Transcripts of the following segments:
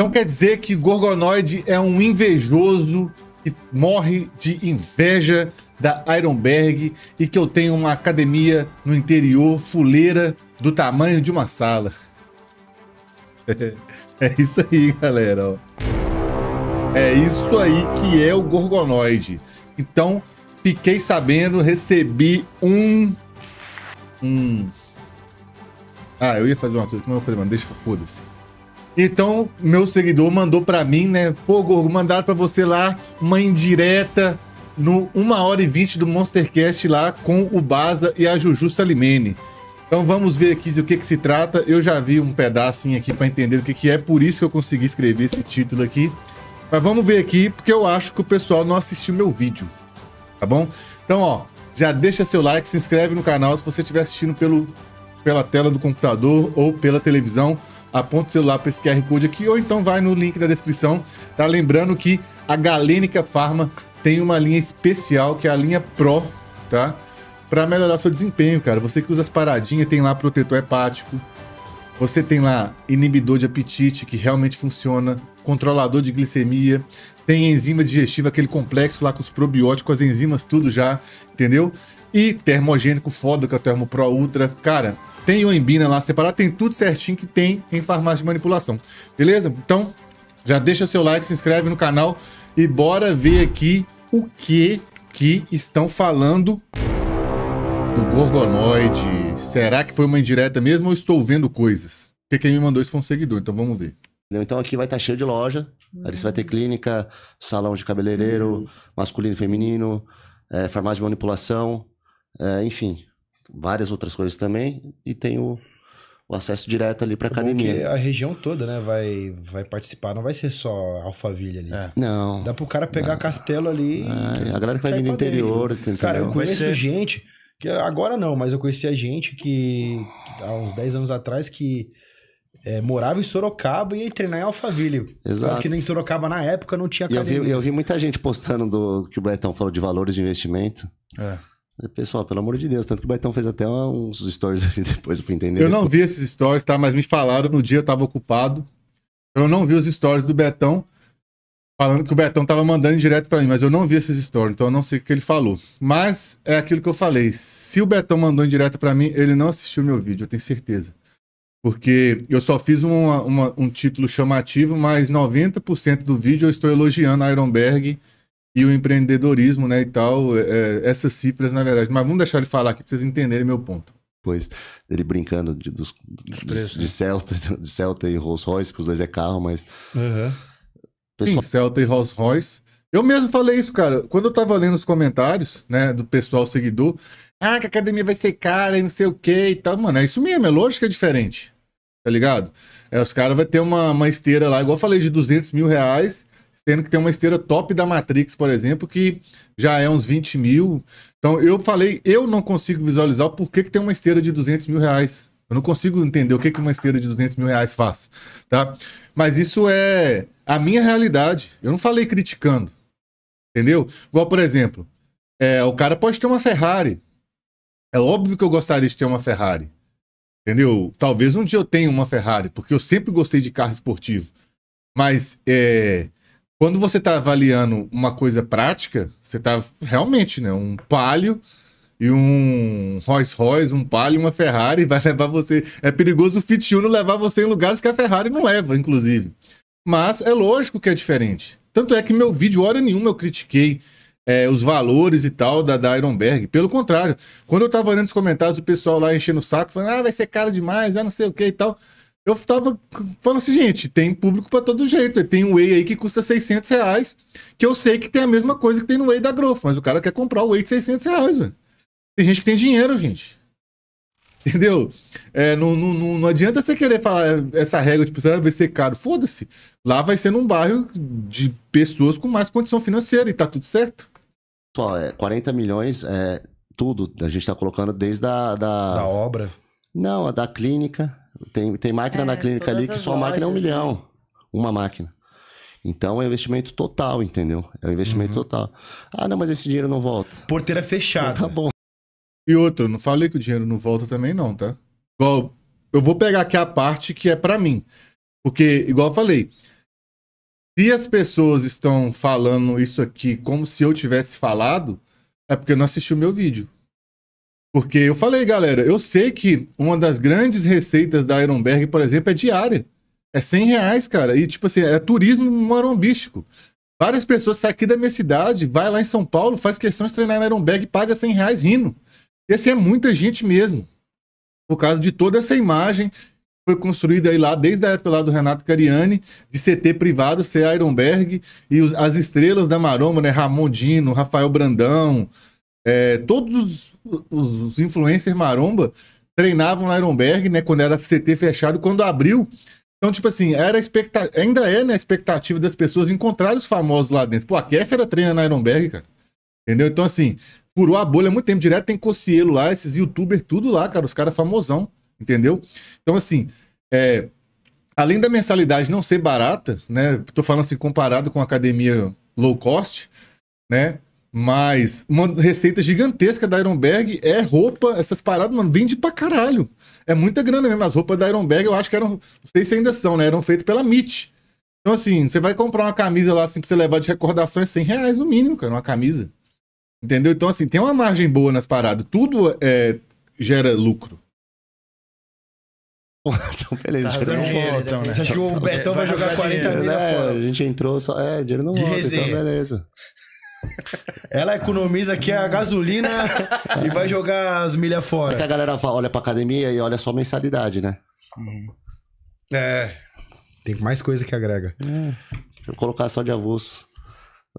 Então quer dizer que Gorgonoid é um invejoso que morre de inveja da Ironberg e que eu tenho uma academia no interior fuleira do tamanho de uma sala. É, é isso aí, galera. Ó. É isso aí que é o Gorgonoid. Então, fiquei sabendo, recebi um... Um... Ah, eu ia fazer uma coisa, mas eu falei, mano, deixa, foda-se. Então, meu seguidor mandou para mim, né? Pô, Gorgo, mandaram para você lá uma indireta no 1 hora e 20 do Monstercast lá com o Baza e a Juju Salimene. Então vamos ver aqui do que, que se trata. Eu já vi um pedacinho aqui para entender o que, que é, por isso que eu consegui escrever esse título aqui. Mas vamos ver aqui, porque eu acho que o pessoal não assistiu meu vídeo, tá bom? Então, ó, já deixa seu like, se inscreve no canal se você estiver assistindo pelo, pela tela do computador ou pela televisão aponta o celular para esse QR Code aqui, ou então vai no link da descrição, tá? Lembrando que a Galênica Pharma tem uma linha especial, que é a linha Pro, tá? Para melhorar seu desempenho, cara. Você que usa as paradinhas, tem lá protetor hepático, você tem lá inibidor de apetite, que realmente funciona, controlador de glicemia, tem enzima digestiva, aquele complexo lá com os probióticos, as enzimas, tudo já, entendeu? E termogênico foda, que é o Termo Pro Ultra. Cara, tem o Embina lá separado, tem tudo certinho que tem em farmácia de manipulação. Beleza? Então, já deixa seu like, se inscreve no canal e bora ver aqui o que que estão falando do Gorgonoide. Será que foi uma indireta mesmo ou estou vendo coisas? Porque quem me mandou isso foi um seguidor, então vamos ver. Então aqui vai estar tá cheio de loja. Uhum. Ali você vai ter clínica, salão de cabeleireiro, uhum. masculino e feminino, é, farmácia de manipulação, é, enfim, várias outras coisas também. E tem o, o acesso direto ali para é academia. Porque a região toda, né, vai, vai participar, não vai ser só Alphaville ali. É. Não. Dá pro cara pegar não. castelo ali. É, a galera que vai vir do interior. Dentro. Cara, eu conheço ser... gente, que agora não, mas eu conhecia gente que há uns 10 anos atrás que é, morava em Sorocaba e ia treinar em Alphaville. Exato. que nem Sorocaba na época não tinha academia. E eu vi, eu vi muita gente postando do que o Betão falou de valores de investimento. É. É pessoal, pelo amor de Deus, tanto que o Baitão fez até uns stories ali depois pra entender. Eu não vi esses stories, tá? Mas me falaram no dia, eu tava ocupado. Eu não vi os stories do Betão, falando que o Betão tava mandando direto para mim, mas eu não vi esses stories, então eu não sei o que ele falou. Mas é aquilo que eu falei. Se o Betão mandou em direto para mim, ele não assistiu meu vídeo, eu tenho certeza. Porque eu só fiz uma, uma, um título chamativo, mas 90% do vídeo eu estou elogiando a Ironberg e o empreendedorismo, né, e tal, é, é, essas cifras, na verdade. Mas vamos deixar ele falar aqui para vocês entenderem meu ponto. Pois, ele brincando de, dos, dos de, preços, de, né? Celta, de Celta e Rolls Royce, que os dois é carro, mas. Uhum. Pessoal... Sim, Celta e Rolls Royce. Eu mesmo falei isso, cara. Quando eu tava lendo os comentários, né, do pessoal seguidor, ah, que a academia vai ser cara e não sei o que e tal. Mano, é isso mesmo, é lógico que é diferente. Tá ligado? É, os caras vão ter uma, uma esteira lá, igual eu falei, de 200 mil reais Tendo que ter uma esteira top da Matrix, por exemplo, que já é uns 20 mil. Então, eu falei, eu não consigo visualizar por que, que tem uma esteira de 200 mil reais. Eu não consigo entender o que, que uma esteira de 200 mil reais faz, tá? Mas isso é a minha realidade. Eu não falei criticando, entendeu? Igual, por exemplo, é, o cara pode ter uma Ferrari. É óbvio que eu gostaria de ter uma Ferrari, entendeu? Talvez um dia eu tenha uma Ferrari, porque eu sempre gostei de carro esportivo. Mas é, quando você está avaliando uma coisa prática, você está realmente, né? Um palio e um Rolls Royce, um Palio, uma Ferrari vai levar você. É perigoso o Uno levar você em lugares que a Ferrari não leva, inclusive. Mas é lógico que é diferente. Tanto é que meu vídeo, hora nenhuma, eu critiquei é, os valores e tal da, da Ironberg. Pelo contrário, quando eu tava olhando os comentários, o pessoal lá enchendo o saco, falando, ah, vai ser caro demais, ah, não sei o que e tal. Eu tava falando assim, gente, tem público para todo jeito. Tem um whey aí que custa 600 reais, que eu sei que tem a mesma coisa que tem no whey da Growth, mas o cara quer comprar o whey de 600 reais, velho. Tem gente que tem dinheiro, gente. Entendeu? É, não, não, não, não, adianta você querer falar essa regra, tipo, você ah, vai ser caro. Foda-se. Lá vai ser num bairro de pessoas com mais condição financeira e tá tudo certo. Só, é, 40 milhões é tudo. A gente tá colocando desde a... Da, da obra. Não, a da clínica tem, tem máquina é, na clínica ali que só lojas, máquina é um né? milhão. Uma máquina. Então é um investimento total, entendeu? É um investimento uhum. total. Ah, não, mas esse dinheiro não volta. Porteira fechada. Então, tá bom. E outra, não falei que o dinheiro não volta também, não, tá? Igual, eu vou pegar aqui a parte que é para mim. Porque, igual eu falei, se as pessoas estão falando isso aqui como se eu tivesse falado, é porque não assistiu o meu vídeo. Porque eu falei, galera, eu sei que uma das grandes receitas da Ironberg, por exemplo, é diária. É 100 reais, cara. E, tipo assim, é turismo marombístico. Várias pessoas saem aqui da minha cidade, vai lá em São Paulo, faz questão de treinar na Ironberg e paga 100 reais rindo. Esse é muita gente mesmo. Por causa de toda essa imagem foi construída aí lá desde a época lá do Renato Cariani, de CT privado ser Ironberg, e os, as estrelas da Maromba, né? Ramondino, Rafael Brandão, é, todos os, os, influencers maromba treinavam na Ironberg, né? Quando era CT fechado, quando abriu. Então, tipo assim, era expecta... ainda é né, a expectativa das pessoas encontrar os famosos lá dentro. Pô, a Kéfera treina na Ironberg, cara. Entendeu? Então, assim, furou a bolha há muito tempo. Direto tem Cocielo lá, esses youtubers, tudo lá, cara. Os caras famosão, entendeu? Então, assim, é... além da mensalidade não ser barata, né? Tô falando assim, comparado com academia low cost, né? Mas uma receita gigantesca da Ironberg é roupa, essas paradas, mano, vende pra caralho. É muita grana mesmo. As roupas da Ironberg eu acho que eram, não sei se ainda são, né? Eram feitas pela MIT. Então, assim, você vai comprar uma camisa lá, assim, pra você levar de recordação, é 100 reais no mínimo, cara, uma camisa. Entendeu? Então, assim, tem uma margem boa nas paradas. Tudo é, gera lucro. então, beleza, tá dinheiro não né? Você acha que o Betão vai jogar 40 dinheiro, mil né? A gente entrou só. É, dinheiro não volta, então beleza. Ela economiza aqui a gasolina e vai jogar as milhas fora. É que a galera olha pra academia e olha só mensalidade, né? É. Tem mais coisa que agrega. É. Se eu colocar só de avulso.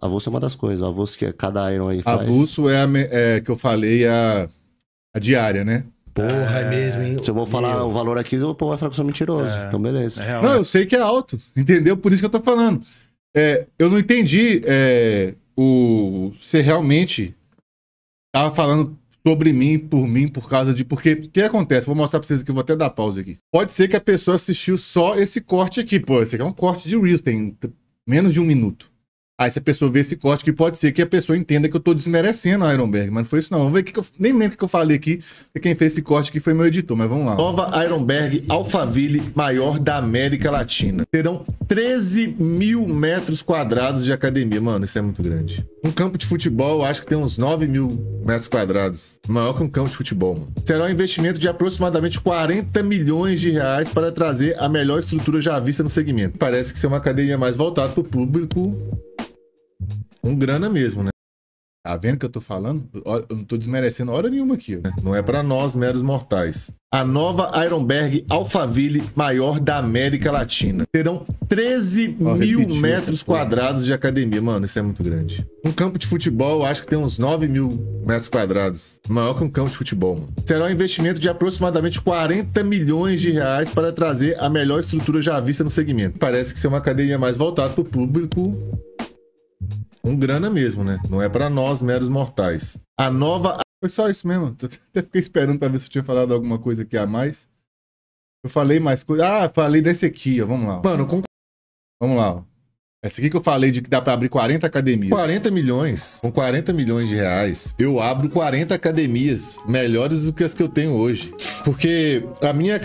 Avulso é uma das coisas. Avulso que é cada Iron aí faz. Avulso é, a, é, que eu falei é a, a diária, né? Porra, é, é mesmo, hein? Se eu vou falar Meu. o valor aqui, o povo vai falar que eu sou mentiroso. É. Então, beleza. É real, não, né? eu sei que é alto, entendeu? Por isso que eu tô falando. eu não entendi o você realmente tá falando sobre mim, por mim, por causa de. Porque o que acontece? Vou mostrar pra vocês aqui, vou até dar pausa aqui. Pode ser que a pessoa assistiu só esse corte aqui, pô. Esse aqui é um corte de Reels, tem menos de um minuto. Aí se a pessoa vê esse corte, que pode ser que a pessoa entenda que eu tô desmerecendo a Ironberg, mas não foi isso não. Vamos ver que, que eu, nem lembro o que eu falei aqui, quem fez esse corte aqui foi meu editor, mas vamos lá. Nova Ironberg Alphaville, maior da América Latina. Terão 13 mil metros quadrados de academia. Mano, isso é muito grande. Um campo de futebol, acho que tem uns 9 mil metros quadrados. Maior que um campo de futebol, mano. Será um investimento de aproximadamente 40 milhões de reais para trazer a melhor estrutura já vista no segmento. Parece que ser é uma academia mais voltada para o público com grana mesmo, né? Tá vendo que eu tô falando? Eu não tô desmerecendo hora nenhuma aqui. Né? Não é para nós, meros mortais. A nova Ironberg Alphaville, maior da América Latina. Terão 13 oh, mil repetiu, metros quadrados de academia. Mano, isso é muito grande. Um campo de futebol, acho que tem uns 9 mil metros quadrados. Maior que um campo de futebol. Mano. Será um investimento de aproximadamente 40 milhões de reais para trazer a melhor estrutura já vista no segmento. Parece que ser é uma academia mais voltada para o público com grana mesmo, né? Não é para nós, meros mortais. A nova. Foi só isso mesmo. até fiquei esperando para ver se eu tinha falado alguma coisa aqui a mais. Eu falei mais coisa. Ah, falei desse aqui, ó. Vamos lá. Ó. Mano, com... Vamos lá, ó. Essa aqui que eu falei de que dá para abrir 40 academias. 40 milhões. Com 40 milhões de reais, eu abro 40 academias melhores do que as que eu tenho hoje. Porque a minha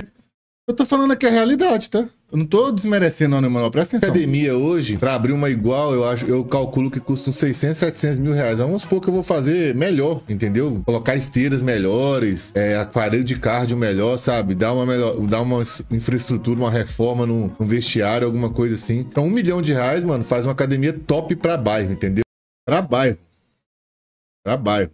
eu tô falando aqui é a realidade, tá? Eu não tô desmerecendo, não, Emanuel. Presta atenção. Academia hoje, pra abrir uma igual, eu acho, eu calculo que custa uns 600, 700 mil reais. Vamos supor que eu vou fazer melhor, entendeu? Colocar esteiras melhores, é, aparelho de cardio melhor, sabe? Dar uma melhor, dar uma infraestrutura, uma reforma no, no vestiário, alguma coisa assim. Então, um milhão de reais, mano, faz uma academia top pra bairro, entendeu? Pra bairro. Pra bairro.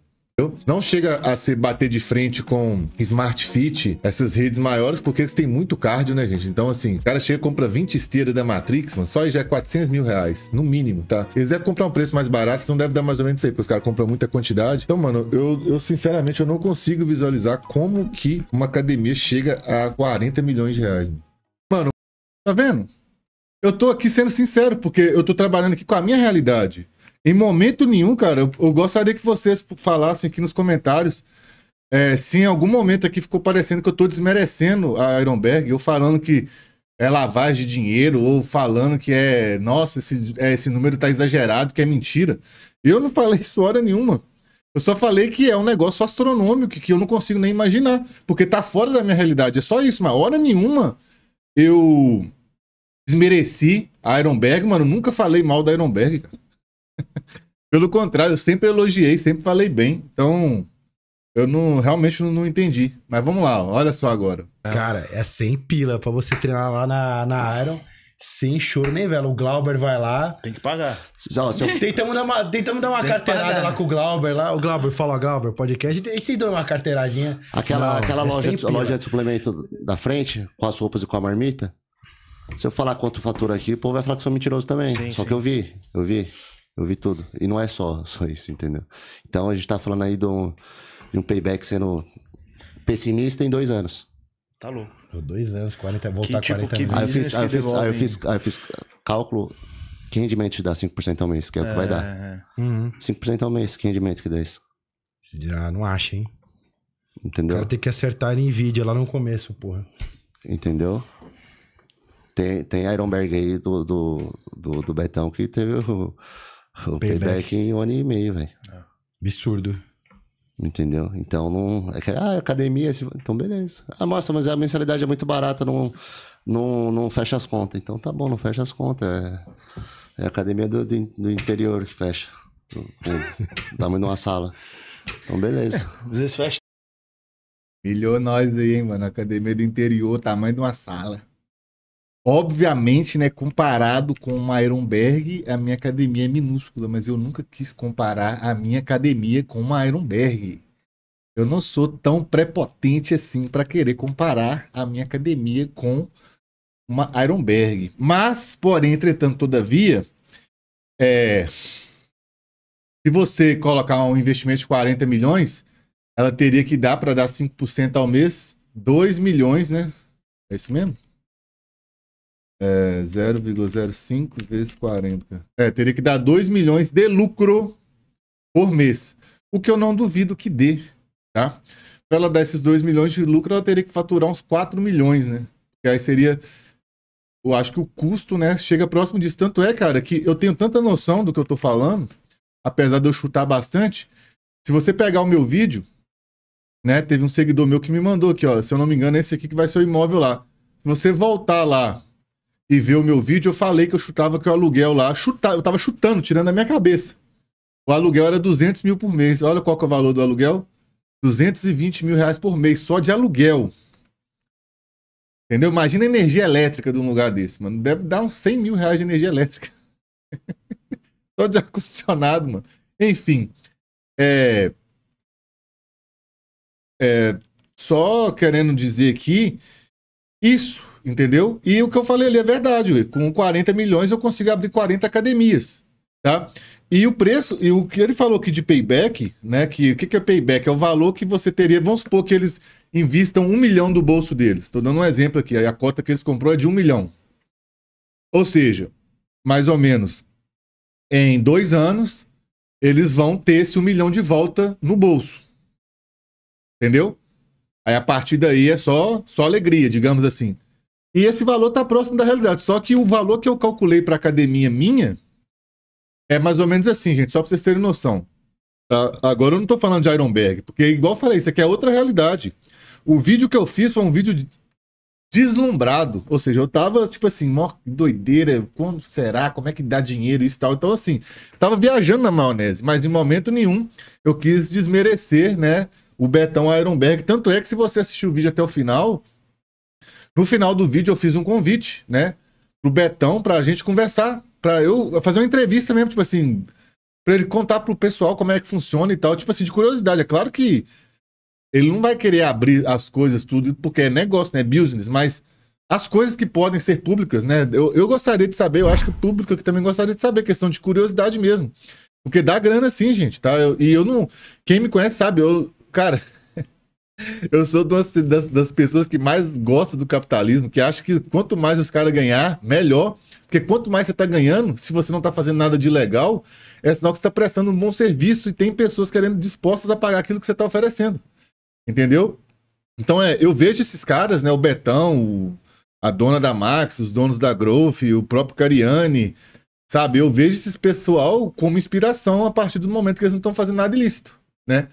Não chega a se bater de frente com Smart Fit, essas redes maiores, porque eles têm muito cardio, né, gente? Então, assim, o cara chega e compra 20 esteiras da Matrix, mano, só aí já é 400 mil reais, no mínimo, tá? Eles devem comprar um preço mais barato, então deve dar mais ou menos isso aí, porque os caras compram muita quantidade. Então, mano, eu, eu sinceramente eu não consigo visualizar como que uma academia chega a 40 milhões de reais. Mano, mano tá vendo? Eu tô aqui sendo sincero, porque eu tô trabalhando aqui com a minha realidade. Em momento nenhum, cara, eu, eu gostaria que vocês falassem aqui nos comentários é, se em algum momento aqui ficou parecendo que eu tô desmerecendo a Ironberg, ou falando que é lavagem de dinheiro, ou falando que é, nossa, esse, é, esse número tá exagerado, que é mentira. Eu não falei isso hora nenhuma. Eu só falei que é um negócio astronômico que eu não consigo nem imaginar, porque tá fora da minha realidade. É só isso, mas hora nenhuma eu desmereci a Ironberg, mano. Nunca falei mal da Ironberg, cara. Pelo contrário, eu sempre elogiei, sempre falei bem. Então, eu não realmente não, não entendi. Mas vamos lá, olha só agora. Cara, é sem pila pra você treinar lá na, na Iron. Sem choro nem vela. O Glauber vai lá. Tem que pagar. se eu- Tentamos dar uma, tentamos dar uma carteirada pagar. lá com o Glauber. Lá. O Glauber fala, Glauber, podcast. A gente- A uma carteiradinha. Aquela, Não, aquela é loja, loja de suplemento da frente, com as roupas e com a marmita. Se eu falar quanto fatura aqui, o povo vai falar que sou mentiroso também. Sim, Só sim. que eu vi, eu vi. Eu vi tudo. E não é só, só isso, entendeu? Então a gente tá falando aí de um, de um payback sendo pessimista em dois anos. Tá louco. Dois anos, 40, voltar tipo, que, tipo, 40 mil. aí eu fiz, aí eu fiz, aí eu fiz, cálculo. Que rendimento te dá 5% ao mês? Que é o que vai dar. É, é, é. Uhum. 5% ao mês, que rendimento que dá isso? Já não acha, hein? Entendeu? O cara tem que acertar em vídeo lá no começo, porra. Entendeu? Tem, tem Ironberg aí do, do, do, do Betão que teve o o payback, payback em um ano e meio, velho. É. Absurdo. Entendeu? Então não. É ah, academia. Então beleza. Ah, nossa, mas a mensalidade é muito barata, não, não, não fecha as contas. Então tá bom, não fecha as contas. É, é a academia do, do interior que fecha. tamanho de uma sala. Então beleza. Às vezes fecha. Milhou nós aí, hein, mano. Academia do interior, tamanho de uma sala. Obviamente, né, comparado com uma Ironberg, a minha academia é minúscula, mas eu nunca quis comparar a minha academia com uma Ironberg. Eu não sou tão prepotente assim para querer comparar a minha academia com uma Ironberg. Mas, porém, entretanto, todavia, é, se você colocar um investimento de 40 milhões, ela teria que dar para dar 5% ao mês, 2 milhões, né? É isso mesmo? É, 0,05 vezes 40. É, teria que dar 2 milhões de lucro por mês. O que eu não duvido que dê, tá? Para ela dar esses 2 milhões de lucro, ela teria que faturar uns 4 milhões, né? Que aí seria eu acho que o custo, né, chega próximo disso. Tanto é, cara, que eu tenho tanta noção do que eu tô falando, apesar de eu chutar bastante. Se você pegar o meu vídeo, né, teve um seguidor meu que me mandou aqui, ó, se eu não me engano, é esse aqui que vai ser o imóvel lá. Se você voltar lá e ver o meu vídeo, eu falei que eu chutava que o aluguel lá, chuta, eu tava chutando, tirando a minha cabeça. O aluguel era 200 mil por mês. Olha qual que é o valor do aluguel: 220 mil reais por mês, só de aluguel. Entendeu? Imagina a energia elétrica de um lugar desse, mano. Deve dar uns 100 mil reais de energia elétrica. só de ar-condicionado, mano. Enfim. É... É... Só querendo dizer que isso entendeu? E o que eu falei ali é verdade, com 40 milhões eu consigo abrir 40 academias, tá? E o preço, e o que ele falou aqui de payback, né? Que o que, que é payback? É o valor que você teria, vamos supor que eles invistam um milhão do bolso deles. Estou dando um exemplo aqui, aí a cota que eles comprou é de um milhão. Ou seja, mais ou menos, em dois anos, eles vão ter esse um milhão de volta no bolso. Entendeu? Aí a partir daí é só, só alegria, digamos assim. E esse valor está próximo da realidade. Só que o valor que eu calculei para academia minha é mais ou menos assim, gente, só para vocês terem noção. Tá? Agora eu não estou falando de Ironberg, porque, igual eu falei, isso aqui é outra realidade. O vídeo que eu fiz foi um vídeo deslumbrado. Ou seja, eu tava tipo assim, mó doideira, quando será, como é que dá dinheiro e tal. Então, assim, tava viajando na maionese, mas em momento nenhum eu quis desmerecer, né, o Betão Ironberg. Tanto é que se você assistiu o vídeo até o final, no final do vídeo eu fiz um convite, né? Pro Betão pra gente conversar. Pra eu fazer uma entrevista mesmo, tipo assim. Pra ele contar pro pessoal como é que funciona e tal. Tipo assim, de curiosidade. É claro que ele não vai querer abrir as coisas tudo, porque é negócio, né? Business, mas as coisas que podem ser públicas, né? Eu, eu gostaria de saber, eu acho que o público que também gostaria de saber, questão de curiosidade mesmo. Porque dá grana sim, gente, tá? Eu, e eu não. Quem me conhece sabe, eu. Cara, eu sou das, das, pessoas que mais gosta do capitalismo, que acha que quanto mais os caras ganhar, melhor. Porque quanto mais você está ganhando, se você não está fazendo nada de legal, é sinal que você está prestando um bom serviço e tem pessoas querendo dispostas a pagar aquilo que você está oferecendo. Entendeu? Então é, eu vejo esses caras, né? O Betão, o, a dona da Max, os donos da Growth, o próprio Cariani, sabe? Eu vejo esse pessoal como inspiração a partir do momento que eles não estão fazendo nada ilícito, né?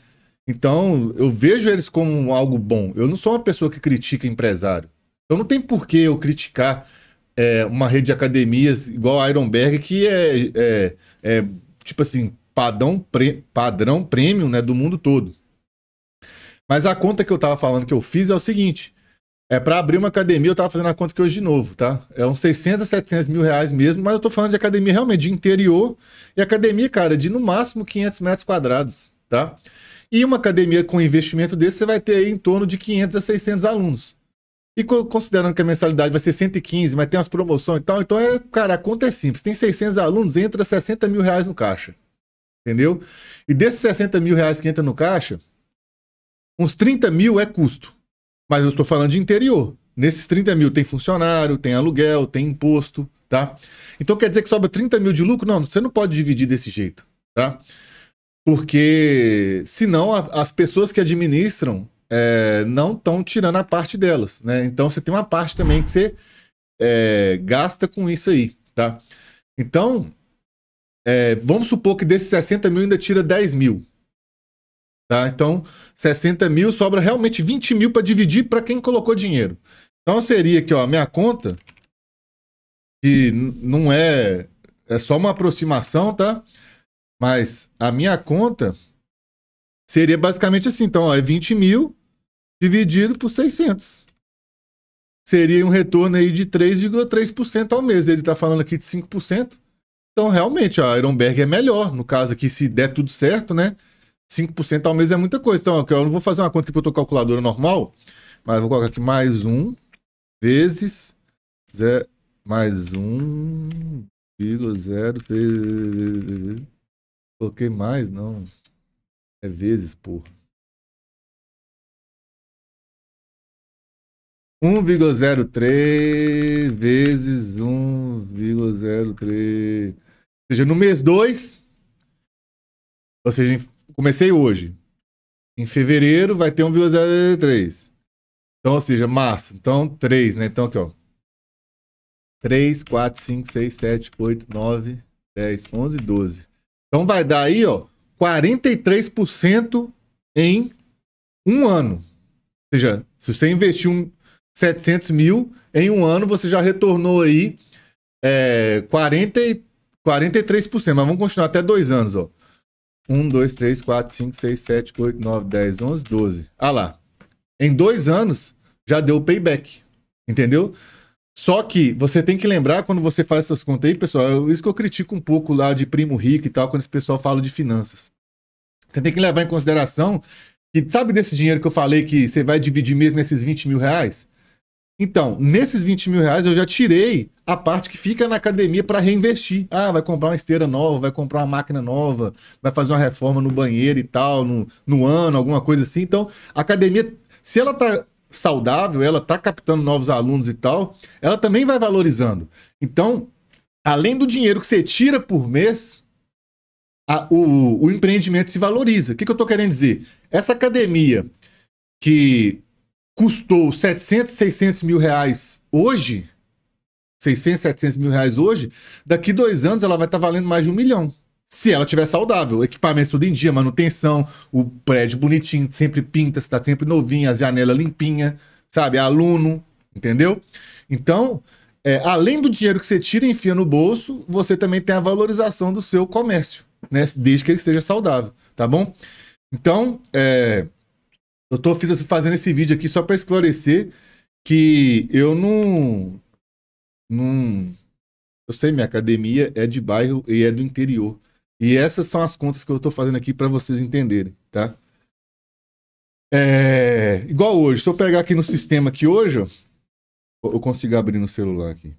Então, eu vejo eles como algo bom. Eu não sou uma pessoa que critica empresário. Então, não tem por que eu criticar é, uma rede de academias igual a Ironberg, que é, é, é tipo assim, padrão, pre, padrão premium né, do mundo todo. Mas a conta que eu tava falando que eu fiz é o seguinte: é para abrir uma academia, eu tava fazendo a conta que hoje de novo, tá? É uns 600 a 700 mil reais mesmo, mas eu tô falando de academia realmente de interior e academia, cara, de no máximo 500 metros quadrados, tá? E uma academia com investimento desse, você vai ter aí em torno de 500 a 600 alunos. E considerando que a mensalidade vai ser 115, mas tem umas promoções e tal, então é, cara, a conta é simples. Tem 600 alunos, entra 60 mil reais no caixa. Entendeu? E desses 60 mil reais que entra no caixa, uns 30 mil é custo. Mas eu estou falando de interior. Nesses 30 mil tem funcionário, tem aluguel, tem imposto, tá? Então quer dizer que sobra 30 mil de lucro? Não, você não pode dividir desse jeito, tá? Porque senão a, as pessoas que administram é, não estão tirando a parte delas, né? Então você tem uma parte também que você é, gasta com isso aí, tá? Então, é, vamos supor que desses 60 mil ainda tira 10 mil. Tá? Então, 60 mil sobra realmente 20 mil para dividir para quem colocou dinheiro. Então seria aqui, ó, a minha conta, que não é. É só uma aproximação, tá? Mas a minha conta seria basicamente assim. Então, ó, é 20 mil dividido por 600. Seria um retorno aí de 3,3% ao mês. Ele está falando aqui de 5%. Então, realmente, a Ironberg é melhor. No caso aqui, se der tudo certo, né? 5% ao mês é muita coisa. Então, eu não vou fazer uma conta aqui para eu tô calculadora normal, mas vou colocar aqui mais um vezes zero, mais um vírgula zero Coloquei mais, não. É vezes, porra. 1,03 vezes 1,03. Ou seja, no mês 2, ou seja, comecei hoje. Em fevereiro vai ter 1,03. Então, ou seja, março. Então, 3, né? Então, aqui, ó. 3, 4, 5, 6, 7, 8, 9, 10, 11, 12. Então vai dar aí, ó, 43% em um ano. Ou seja, se você investiu 700 mil, em um ano você já retornou aí é, 40, 43%. Mas vamos continuar até dois anos, ó. 1, 2, 3, 4, 5, 6, 7, 8, 9, 10, 11, 12. Ah lá. Em dois anos, já deu payback. Entendeu? Só que você tem que lembrar quando você faz essas contas aí, pessoal, é isso que eu critico um pouco lá de primo rico e tal, quando esse pessoal fala de finanças. Você tem que levar em consideração que, sabe desse dinheiro que eu falei que você vai dividir mesmo esses 20 mil reais? Então, nesses 20 mil reais eu já tirei a parte que fica na academia para reinvestir. Ah, vai comprar uma esteira nova, vai comprar uma máquina nova, vai fazer uma reforma no banheiro e tal, no, no ano, alguma coisa assim. Então, a academia, se ela tá saudável, ela tá captando novos alunos e tal, ela também vai valorizando. Então, além do dinheiro que você tira por mês, a, o, o, empreendimento se valoriza. O que, que eu tô querendo dizer? Essa academia que custou 700, 600 mil reais hoje, 600, 700 mil reais hoje, daqui dois anos ela vai estar tá valendo mais de um milhão se ela tiver saudável. Equipamento tudo em dia, manutenção, o prédio bonitinho, sempre pinta, está sempre novinha, as janelas limpinha, sabe? Aluno, entendeu? Então, é, além do dinheiro que você tira e enfia no bolso, você também tem a valorização do seu comércio, né? Desde que ele esteja saudável, tá bom? Então, é, eu tô fazendo esse vídeo aqui só para esclarecer que eu não, não. Eu sei, minha academia é de bairro e é do interior. E essas são as contas que eu estou fazendo aqui para vocês entenderem, tá? É, igual hoje, se eu pegar aqui no sistema que hoje, ó, eu consigo abrir no celular aqui.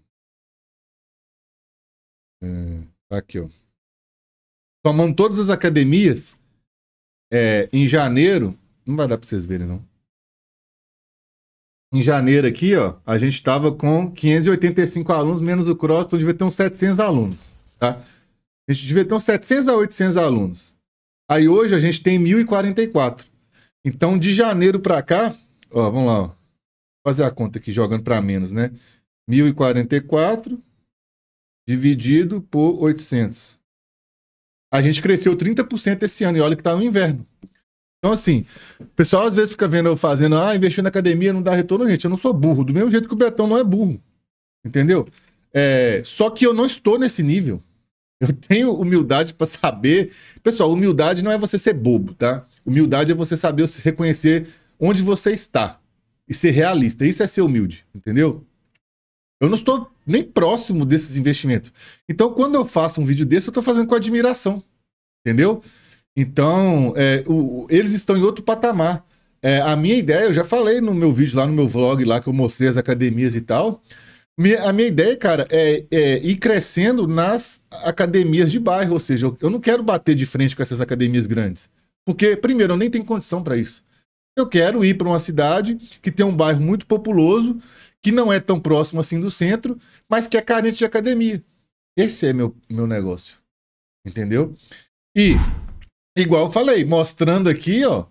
É, tá aqui, ó. Tomando todas as academias, é, em janeiro, não vai dar para vocês verem, não. Em janeiro aqui, ó, a gente estava com 585 alunos, menos o cross, então devia ter uns 700 alunos, tá? A gente devia ter uns 700 a 800 alunos. Aí hoje a gente tem 1.044. Então, de janeiro para cá, ó, vamos lá, ó. fazer a conta aqui, jogando para menos, né? 1.044 dividido por 800. A gente cresceu 30% esse ano, e olha que tá no inverno. Então, assim, o pessoal às vezes fica vendo eu fazendo, ah, investir na academia não dá retorno, gente. Eu não sou burro, do mesmo jeito que o Betão não é burro. Entendeu? É, só que eu não estou nesse nível. Eu tenho humildade para saber. Pessoal, humildade não é você ser bobo, tá? Humildade é você saber reconhecer onde você está e ser realista. Isso é ser humilde, entendeu? Eu não estou nem próximo desses investimentos. Então, quando eu faço um vídeo desse, eu estou fazendo com admiração, entendeu? Então, é, o, eles estão em outro patamar. É, a minha ideia, eu já falei no meu vídeo lá, no meu vlog lá, que eu mostrei as academias e tal a minha ideia, cara, é, é, ir crescendo nas academias de bairro. Ou seja, eu, eu não quero bater de frente com essas academias grandes. Porque, primeiro, eu nem tenho condição para isso. Eu quero ir para uma cidade que tem um bairro muito populoso, que não é tão próximo assim do centro, mas que é carente de academia. Esse é meu, meu negócio. Entendeu? E, igual eu falei, mostrando aqui, ó,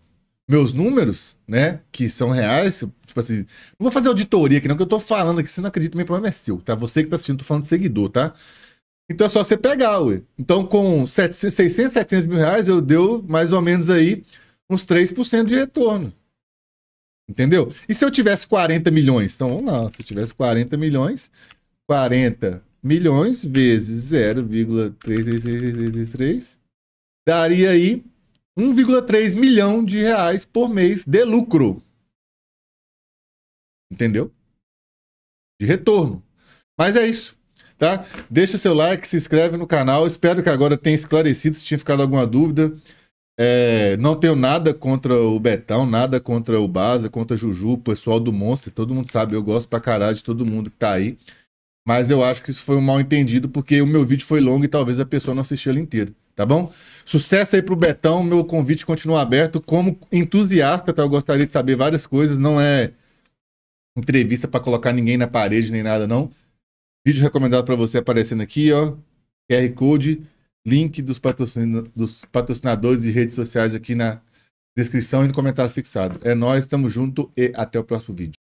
meus números, né, que são reais, tipo assim, não vou fazer auditoria aqui, não, que eu tô falando aqui, você não acredita, meu problema é seu, tá? Você que tá assistindo, tô falando de seguidor, tá? Então é só você pegar, ué. Então com 700, 600, 700 mil reais, eu deu mais ou menos aí uns 3% de retorno. Entendeu? E se eu tivesse 40 milhões? Então vamos lá, se eu tivesse 40 milhões, 40 milhões vezes 0,3333 daria aí 1,3 milhão de reais por mês de lucro. Entendeu? De retorno. Mas é isso, tá? Deixa seu like, se inscreve no canal. Espero que agora tenha esclarecido se tinha ficado alguma dúvida. É, não tenho nada contra o Betão, nada contra o Baza, contra o Juju, o pessoal do Monster. Todo mundo sabe, eu gosto pra caralho de todo mundo que tá aí. Mas eu acho que isso foi um mal entendido, porque o meu vídeo foi longo e talvez a pessoa não assistiu ele inteiro, tá bom? Sucesso aí pro Betão, meu convite continua aberto. Como entusiasta, tá? Eu gostaria de saber várias coisas, não é entrevista para colocar ninguém na parede nem nada, não. Vídeo recomendado para você aparecendo aqui, ó. QR Code, link dos, patrocina dos patrocinadores e redes sociais aqui na descrição e no comentário fixado. É nós, tamo junto e até o próximo vídeo.